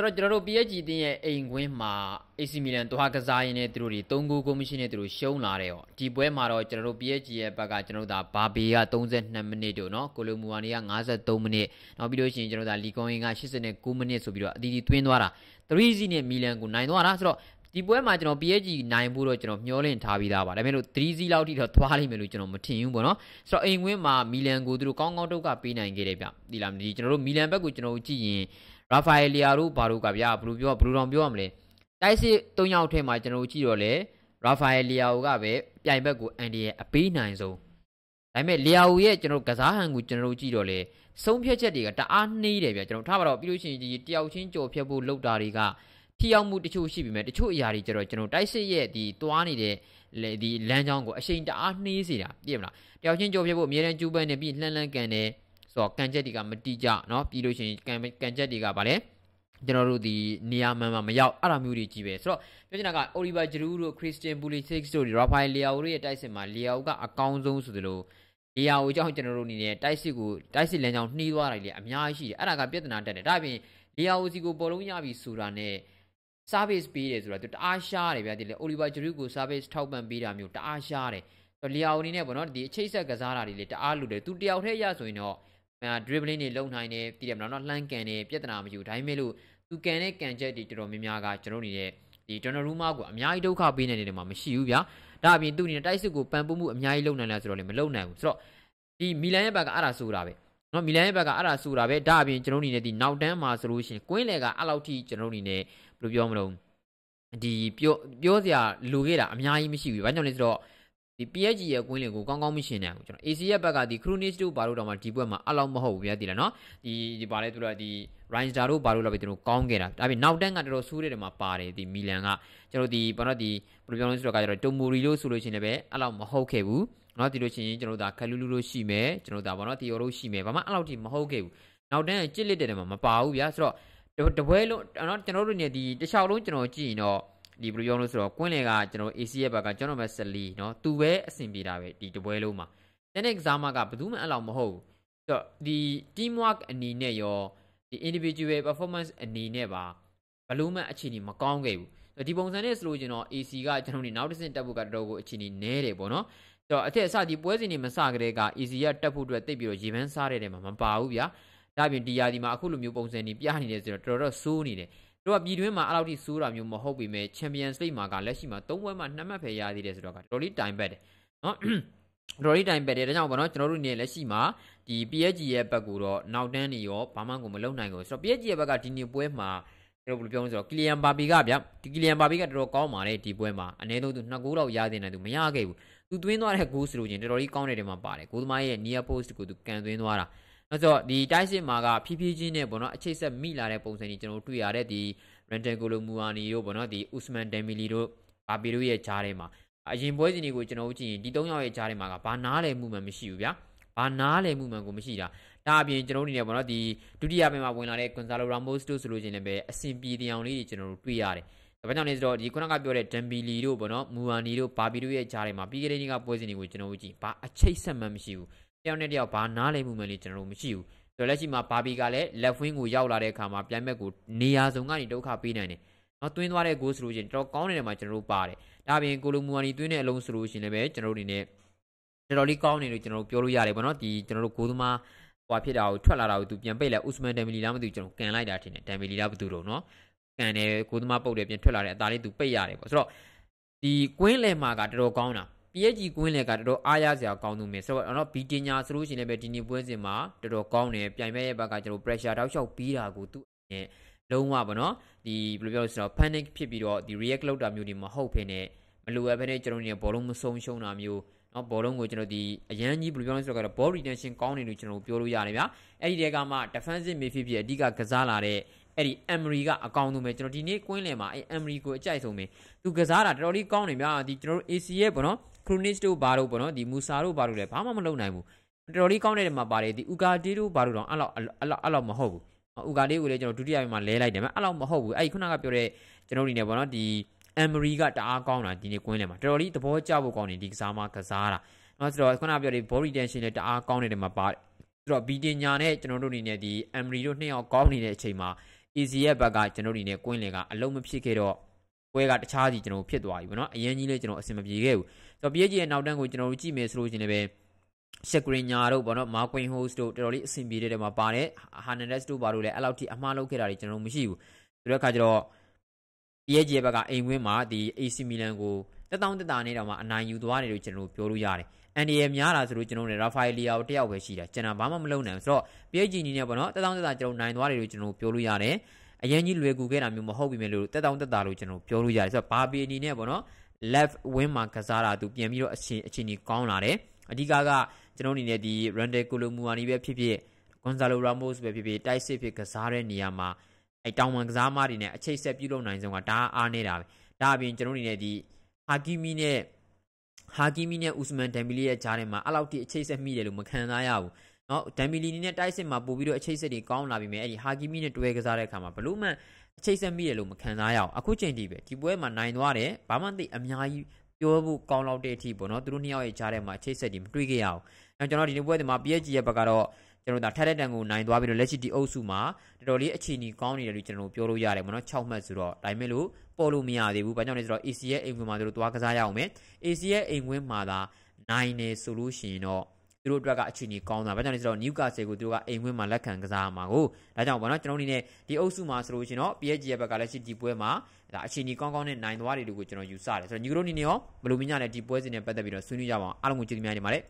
ဆိုတော့ကျွန်တော်တို့ PSG တင်းရဲ့အိမ်ကွင်းမှာ AC Milan သွားကစားရင်းနဲ့သူတို့တွေ3ဂိုးကိုမရှိနဲ့သူတို့ရှုံးလာတယ်ဟောဒီပွဲမှာတော့ကျွန်တော်တို့ PSG ရဲ့ဘက်ကကျွန်တော်တို့ဒါဘာဘေက32မိနစ်တို့နော်ကိုလိုမူဝါနီက53မိနစ်နောက်ပြီးလို့ရှိရင်ကျွန်တော်တို့ဒါလီကွန်အင်က89မိနစ်ဆိုပြီးတော့အသီးသီးတွင်းသွားတာ3-0နဲ့မီလန်ကိုနိုင်သွားတာဆိုတော့ဒီပွဲမှာကျွန်တော် PSG နိုင်ဖို့တော့ကျွန်တော်မျှော်လင့်ထားပြီးသားပါဒါပေမဲ့လို့3-0လောက်ထိတော့သွားလိမ့်မယ်လို့ကျွန်တော်မထင်ဘူးပေါ့နော်ဆိုတော့အိမ်ကွင်းမှာမီလန်ကိုသူတို့ကောင်းကောင်းတုတ်ကပေးနိုင်ခဲ့တယ်ဗျဒီလားဒီကျွန်တော်တို့မီလန်ဘက်ကိုကျွန်တော်ကြည့်ရင်ရာဖာအလီယာတို့ဘာတို့ကဗျာဘယ်လိုပြောဘယ်လိုတော့ပြောရမလဲတိုက်စစ်၃ယောက်ထဲမှာကျွန်တော်တို့ကြည့်တော့လေရာဖာအလီယာကပဲပြိုင်ဘက်ကိုအန်ဒီရဲ့အပေးနိုင်ဆုံးဒါပေမဲ့လီယာရဲ့ကျွန်တော်တို့ကစားဟန်ကိုကျွန်တော်တို့ကြည့်တော့လေဆုံးဖြတ်ချက်တွေကတအားနှေးတယ်ဗျာကျွန်တော်ထားပါတော့ပြီးလို့ရှိရင်တယောက်ချင်းကြော်ဖြတ်ဖို့လုပ်တာတွေကထိရောက်မှုတချို့ရှိပြီမဲ့တချို့အရာတွေကျတော့ကျွန်တော်တိုက်စစ်ရဲ့ဒီတွားနေတဲ့ဒီလမ်းကြောင်းကိုအချိန်တအားနှေးစေတာပြည့်မလားတယောက်ချင်းကြော်ဖြတ်ဖို့အများနဲ့ကျူးပန်းနေပြီးလှမ်းလှမ်းကန်တယ်ဆိုတော့ကန်ချက်တွေကမတိကြเนาะပြီးလို့ရှိရင်ကန်ကန်ချက်တွေကဗာလဲကျွန်တော်တို့ဒီနေရာမှန်မှာမရောက်အဲ့လိုမျိုးတွေကြီးပဲဆိုတော့ပြောချင်တာက Oliver Giroud တို့ Christian Pulisic တို့ Rafael Leao တို့ရဲ့တိုက်စစ်မှာ Leao ကအကောင်းဆုံးဆိုသလိုနေရာကိုကြောင့်ကျွန်တော်တို့အနေနဲ့တိုက်စစ်ကိုတိုက်စစ်လမ်းကြောင်းနှီးသွားတယ်လေအများကြီးရှိတယ်အဲ့ဒါကပြဿနာတက်တယ်ဒါပြင်နေရာကိုစီကိုပေါ်လုံးရပြီဆိုတာနဲ့ service ပေးတယ်ဆိုတာသူတအားရှားတယ်ဗျာဒီလေ Oliver Giroud ကို service ထောက်ပံ့ပေးတာမျိုးတအားရှားတယ်ဆိုတော့ Leao အနေနဲ့ပေါ့နော်ဒီအချိတ်ဆက်ကစားတာတွေလေတအားလူတယ်သူတယောက်တည်းရဆိုရင်တော့ dribbling တွေလုပ်နိုင်တယ်ပြည်တယ်မလားတော့လှမ်းကန်တယ်ပြဿနာမယူဒါပေမဲ့လို့သူကန်တဲ့ကန်ချက်တွေတော်တော်များများကကျွန်တော်အနေနဲ့ဒီ Donnarumma ကိုအများကြီးဒုက္ခပေးနေတဲ့နေရာမှာမရှိဘူးဗျာဒါအပြင်သူ့အနေနဲ့တိုက်စစ်ကိုပံ့ပိုးမှုအများကြီးလုပ်နိုင်လားဆိုတော့လည်းမလုပ်နိုင်ဘူးဆိုတော့ဒီမီလန်ရဲ့ဘက်ကအဲ့ဒါဆိုတာပဲနော်မီလန်ရဲ့ဘက်ကအဲ့ဒါဆိုတာပဲဒါအပြင်ကျွန်တော်အနေနဲ့ဒီနောက်တန်းမှာဆိုလို့ရှိရင်ကွင်းလေကအဲ့လောက်ထိကျွန်တော်အနေနဲ့ဘယ်လိုပြောမလို့ဒီပြောပြောစရာလိုခဲ့တာအများကြီးမရှိဘူးဘာကြောင့်လဲဆိုတော့ဒီ PSG ရဲ့ကွင်းလင်ကိုကောင်းကောင်းမရှင်းနိုင်ဘူးကျွန်တော် AC ရဲ့ဘက်ကဒီ Crunich တို့ဘာလို့တော့မှဒီဘက်မှာအလောက်မဟုတ်ဘူးဗျာဒီလားနော်ဒီဒီဘာလဲသူတို့ကဒီ Rangers တို့ဘာလို့လဲပဲသူတို့ကောင်းခဲ့တာဒါပေမဲ့နောက်တန်းကတော်တော်ဆိုးတဲ့နေရာမှာပါတယ်ဒီ Milan ကကျွန်တော်ဒီဘာလို့ဒီဘယ်လိုပြောလဲဆိုတော့ကကျွန်တော် Tomori လို့ဆိုလို့ရှိရင်လည်းပဲအလောက်မဟုတ်ခဲ့ဘူးနော်ဒီလိုချင်းကျွန်တော်ဒါခလူလူလို့ရှိမယ်ကျွန်တော်ဒါဘာလို့ Theory လို့ရှိမယ်ဘာမှအလောက်ထိမဟုတ်ခဲ့ဘူးနောက်တန်းကြစ်လက်တဲ့နေရာမှာမပါဘူးဗျာဆိုတော့တပွဲလုံးနော်ကျွန်တော်တို့နေဒီတစ်လျှောက်လုံးကျွန်တော်ကြည့်ရင်တော့ဒီဘယ်လိုပြောလို့ဆိုတော့ကွင်းလေကကျွန်တော် AC ရဲ့ဘက်ကကျွန်တော်မဆက်လီเนาะသူပဲအဆင်ပြေတာပဲဒီတပွဲလုံးမှာတဲ့နဲ့ကစားမကဘယ်သူမှအဲ့လောက်မဟုတ်ဘူးတော့ဒီ team work အနေနဲ့ရောဒီ individual performance အနေနဲ့ပါဘလို့မှအခြေအနေမကောင်းခဲ့ဘူးဒီပုံစံနဲ့ဆိုလို့ကျွန်တော် AC ကကျွန်တော်နေနောက်တစ်ဆင့်တက်ဖို့ကတော်တော်ကိုအခြေအနေနည်းတယ်ပေါ့နော်တော့အထက်အစဒီပွဲစဉ်တွေမစကြတဲ့က AC ကတက်ဖို့အတွက်တိတ်ပြီးတော့ရေပန်းစားတဲ့နေမှာမပါဘူးဗျာဒါပြင်ဒီယာဒီမှာအခုလိုမျိုးပုံစံတွေပြနေတယ်ဆိုတော့တော်တော်စိုးနေတယ်တို့ကပြည်တွင်းမှာအဲ့လောက်ထိဆိုးတာမျိုးမဟုတ်ပေမဲ့ Champions League မှာကလက်ရှိမှာ၃ပွဲမှ၂မှတ်ပဲရသေးတယ်ဆိုတော့ကတော်တော်လေးတိုင်ပတ်တယ်နော်တော်ရီတိုင်ပဲတဲ့ဒါကြောင့်ဗောနော်ကျွန်တော်တို့နေလက်ရှိမှာဒီ PSG ရဲ့ဘက်ကတော့နောက်တန်းနေရောဘာမှကိုမလုပ်နိုင်ဘူးဆိုတော့ PSG ရဲ့ဘက်ကဒီနေ့ပွဲမှာကျွန်တော်ဘယ်လိုပြောလဲဆိုတော့ကီလီယန်ဘာဘီကဗျဒီကီလီယန်ဘာဘီကတော်တော်ကောင်းပါတယ်ဒီပွဲမှာအနည်းဆုံးသူ2ဂိုးလောက်ရသေးတယ်သူမရခဲ့ဘူးသူသွင်းသွားတဲ့ဂိုးဆိုလို့ချင်းတော်တော်ကြီးကောင်းတဲ့တဲမှာပါတယ်ဂိုးသမားရဲ့ near post ကိုသူကန်သွင်းသွားတာနောက်ဆိုဒီတိုက်စစ်မှာကဖြည်းဖြည်းချင်းနဲ့ပေါ့နော်အချိတ်ဆက်မိလာတဲ့ပုံစံကြီးကျွန်တော်တွေ့ရတဲ့ဒီရန်တန်ကိုလိုမူအာနီတို့ပေါ့နော်ဒီဥစမန်ဒမ်မီလီတို့ဘာပီတို့ရဲ့ဂျားထဲမှာအရင်ပွဲစဉ်တွေကိုကျွန်တော်တို့ကြည့်ရင်ဒီ၃ယောက်ရဲ့ဂျားထဲမှာကဘာနားလည်မှုမှမရှိဘူးဗျာဘာနားလည်မှုမှန်ကိုမရှိတာဒါအပြင်ကျွန်တော်တို့အနေနဲ့ပေါ့နော်ဒီဒုတိယပိုင်းမှာဝင်လာတဲ့ကွန်ဆာလိုရာမို့စ်တို့ဆိုလို့ချင်းလည်းပဲအဆင်ပြေတဲ့အောင်လေးတွေကျွန်တော်တို့တွေ့ရတယ်ဒါကြောင့်လည်းဆိုတော့ဒီခုနကပြောတဲ့ဒမ်ဘီလီတို့ပေါ့နော်မူဝါနီတို့ဘာဘီတို့ရဲ့ကြားထဲမှာပြီးခဲ့တဲ့နေ့ကပွဲစဉ်တွေကိုကျွန်တော်တို့ကြည့်ဘာအချိတ်ဆက်မှမရှိဘူးယောက်နဲ့တယောက်ဘာနားလဲမှုမှန်လေးကျွန်တော်တို့မရှိဘူးဆိုတော့လက်ရှိမှာဘာဘီကလည်း left wing ကိုရောက်လာတဲ့အခါမှာပြိုင်ဘက်ကိုနေရာစုံကနေဒုက္ခပေးနိုင်တယ်နော်တွင်းသွားတဲ့ goal ဆိုလို့ရှိရင်တော်တော်ကောင်းတဲ့နေရာမှာကျွန်တော်တို့ပါတယ်ဒါပြင်ကိုလိုမူဝါနီတွင်းတဲ့အလုံးဆိုလို့ရှိရင်လည်းကျွန်တော်တို့အနေနဲ့တော်တော်လေးကောင်းနေလို့ကျွန်တော်တို့ပြောလို့ရတယ်ဗောနော်ဒီကျွန်တော်တို့ goal သမားဟွာဖြစ်တာကိုထွက်လာတာကိုသူပြန်ပိတ်လိုက်ဥစမန်ဒမ်ဘီလီလားမသိဘူးကျွန်တော်ကန်လိုက်တာထင်တယ်ဒမ်ဘီလီလားဘယ်သူတော့နော်ကန်တယ်ကိုသမားပုတ်တယ်ပြန်ထွက်လာတယ်အသားလေးသူပိတ်ရတယ်ပေါ့ဆိုတော့ဒီကွင်းလယ်မှာကတော်တော်ကောင်းတာ PSG ကွင်းလေကတော်တော်အားရစရာကောင်းသူမယ်ဆိုတော့တော့ဘီတင်ညာဆိုလို့ရှိရင်လည်းပဲဒီနေ့ပွဲစဉ်မှာတော်တော်ကောင်းတယ်ပြိုင်ပွဲရဲ့ဘက်ကကျွန်တော် pressure တောက်လျှောက်ပြီးတာကိုသူ့ရဲ့လုံးဝပေါ့နော်ဒီဘယ်လိုပြောလဲဆိုတော့ panic ဖြစ်ပြီးတော့ဒီ react လောက်တာမျိုးတွေမဟုတ်ဖြစ်နေမလိုအပ်ဘဲနဲ့ကျွန်တော်တို့ဘောလုံးမဆုံးရှုံးတာမျိုးနော်ဘောလုံးကိုကျွန်တော်ဒီအရန်ကြီးဘယ်လိုပြောလဲဆိုတော့ ball retention ကောင်းတယ်လို့ကျွန်တော်ပြောလို့ရတယ်ဗျာအဲ့ဒီတဲကမှ defensive midfield ဖြစ်အဓိကကစားလာတဲ့အဲ့ဒီ Emery ကအကောင်းဆုံးပဲကျွန်တော်ဒီနေ့ကွင်းလယ်မှာအဲ့ Emery ကိုအကြိုက်ဆုံးပဲသူကစားတာတော်တော်လေးကောင်းတယ်ဗျာဒီကျွန်တော်တို့ AC ရဲ့ပေါ့နော် Crunich တို့ဘာတို့ပေါ့နော်ဒီ Musa တို့ဘာတို့လည်းဘာမှမလုပ်နိုင်ဘူးတော်တော်လေးကောင်းတဲ့နေရာမှာပါတယ်ဒီ Ugarte တို့ဘာတို့တော့အဲ့လောက်အဲ့လောက်အဲ့လောက်မဟုတ်ဘူးဥကာလေးကိုလည်းကျွန်တော်ဒုတိယပိုင်းမှာလဲလိုက်တယ်မအဲ့လောက်မဟုတ်ဘူးအဲ့ဒီခုနကပြောတဲ့ကျွန်တော်ဒီနေပေါ့နော်ဒီ Emery ကတအားကောင်းတာဒီနေ့ကွင်းလဲမှာတော်တော်လေးသဘောကျဖို့ကောင်းတယ်ဒီကစားမကစားတာနော်ဆိုတော့ခုနကပြောတဲ့ body tension လည်းတအားကောင်းနေတယ်မှာပါတယ်ဆိုတော့ B တင်ညာနဲ့ကျွန်တော်တို့အနေနဲ့ဒီ Emery တို့နှစ်ယောက်ကောင်းနေတဲ့အချိန်မှာ AC ရဲ့ဘက်ကကျွန်တော်တို့နေကွင်းလင်ကအလုံးမဖြစ်ခဲ့တော့ပွဲကတခြားစီကျွန်တော်ဖြစ်သွားပြီဗောနော်အရင်ကြီးလေးကျွန်တော်အဆင်မပြေခဲ့ဘူးဆိုတော့ PSG ရဲ့နောက်တန်းကိုကျွန်တော်တို့ကြည့်မယ်ဆိုလို့ရှင်လည်းပဲရှက်ဂရင်ညာတို့ဗောနော်မာကွင်ဟိုးစ်တို့တော်တော်လေးအဆင်ပြေတဲ့တဲမှာပါတယ်ဟာနန်ဒက်စ်တို့ပါလို့လည်းအဲ့လောက်ထိအမှားလုပ်ခဲ့တာတွေကျွန်တော်တို့မရှိဘူးဆိုတော့အခါကျတော့ PSG ရဲ့ဘက်ကအိမ်ဝင်းမှာဒီ AC Milan ကိုတက်တောင်းတက်တာနေတော့မှအနိုင်ယူသွားတယ်လို့ကျွန်တော်တို့ပြောလို့ရတယ်အန်ဒီရများလာဆိုလို့ကျွန်တော်တို့ Rafael Leao ကိုတယောက်ပဲရှိတာကျွန်တော်ဘာမှမလုပ်နိုင်ဘူးဆိုတော့ PSG အနေနဲ့ပေါ့နော်တက်တောင်းတက်တာကျွန်တော်နိုင်သွားတယ်လို့ကျွန်တော်ပြောလို့ရတယ်အရင်ကြီးလွယ်ကူခဲ့တာမျိုးမဟုတ်ပြီမဲ့လို့တက်တောင်းတက်တာလို့ကျွန်တော်ပြောလို့ရတယ်ဆိုတော့ဘာပီအနေနဲ့ပေါ့နော် left wing မှာကစားတာသူပြန်ပြီးတော့အခြေအခြေအနေကောင်းလာတယ်အဓိကကကျွန်တော်အနေနဲ့ဒီ Randall Colomwani ပဲဖြစ်ဖြစ် Gonzalo Ramos ပဲဖြစ်ဖြစ်တိုက်စစ်ဖြစ်ကစားတဲ့နေရာမှာအဲတောင်ဝန်ကစားမတွေနဲ့အခြေဆက်ပြုလုပ်နိုင်ဆုံးကဒါအားနေတာပဲဒါအပြင်ကျွန်တော်အနေနဲ့ဒီ Hakimi နဲ့ဟာကီမီနဲ့ဥစမန်ဒမ်ဘီလီရဲ့ကြားထဲမှာအဲ့လောက်ထိအခြေဆက်မိတယ်လို့မခံစားရဘူး။နော်ဒမ်ဘီလီနေနဲ့တိုက်စစ်မှာပို့ပြီးတော့အခြေဆက်တွေကောင်းလာပြီမယ်။အဲ့ဒီဟာကီမီနဲ့တွဲကစားတဲ့အခါမှာဘလို့မှအခြေဆက်မိတယ်လို့မခံစားရအောင်အခုချိန်ထိပဲဒီပွဲမှာနိုင်သွားတယ်ဘာမှသိအများကြီးပြောဖို့ကောင်းလောက်တဲ့အထိပေါ့နော်သူတို့နှစ်ယောက်ရဲ့ကြားထဲမှာအခြေဆက်တွေမတွေ့ခဲ့ရအောင်။အဲကျွန်တော်ဒီနေ့ပွဲတွေမှာ PSG ရဲ့ဘက်ကတော့ကျွန်တော်ဒါထက်တဲ့တန်ကိုနိုင်သွားပြီးတော့လက်ရှိဒီအုပ်စုမှာတော်တော်လေးအခြေအနေကောင်းနေတယ်လို့ကျွန်တော်ပြောလို့ရတယ်ပေါ့နော်6မှတ်ဆိုတော့ဒါပေမဲ့လို့ပေါ်လို့မရသေးဘူးဘာကြောင့်လဲဆိုတော့ AC ရဲ့အိမ်ဝင်မှာသူတို့သွားကစားရအောင်မယ် AC ရဲ့အိမ်ဝင်မှာသာနိုင်နေဆိုလို့ရှိရင်တော့သူတို့အတွက်ကအခြေအနေကောင်းတာဘာကြောင့်လဲဆိုတော့နျူကာဆယ်ကိုသူတို့ကအိမ်ဝင်မှာလက်ခံကစားရမှာကိုဒါကြောင့်ဘောနော်ကျွန်တော်တို့နေဒီအုပ်စုမှာဆိုလို့ရှိရင်တော့ PSG ရဲ့ဘက်ကလက်ရှိဒီပွဲမှာဒါအခြေအနေကောင်းကောင်းနဲ့နိုင်သွားတယ်လို့ကိုကျွန်တော်ယူဆတယ်ဆိုတော့ညီကတို့နေနေရောဘယ်လိုမြင်ရလဲဒီပွဲစဉ်နဲ့ပတ်သက်ပြီးတော့ဆွေးနွေးကြပါအောင်အားလုံးကိုကျေးဇူးများတင်ပါတယ်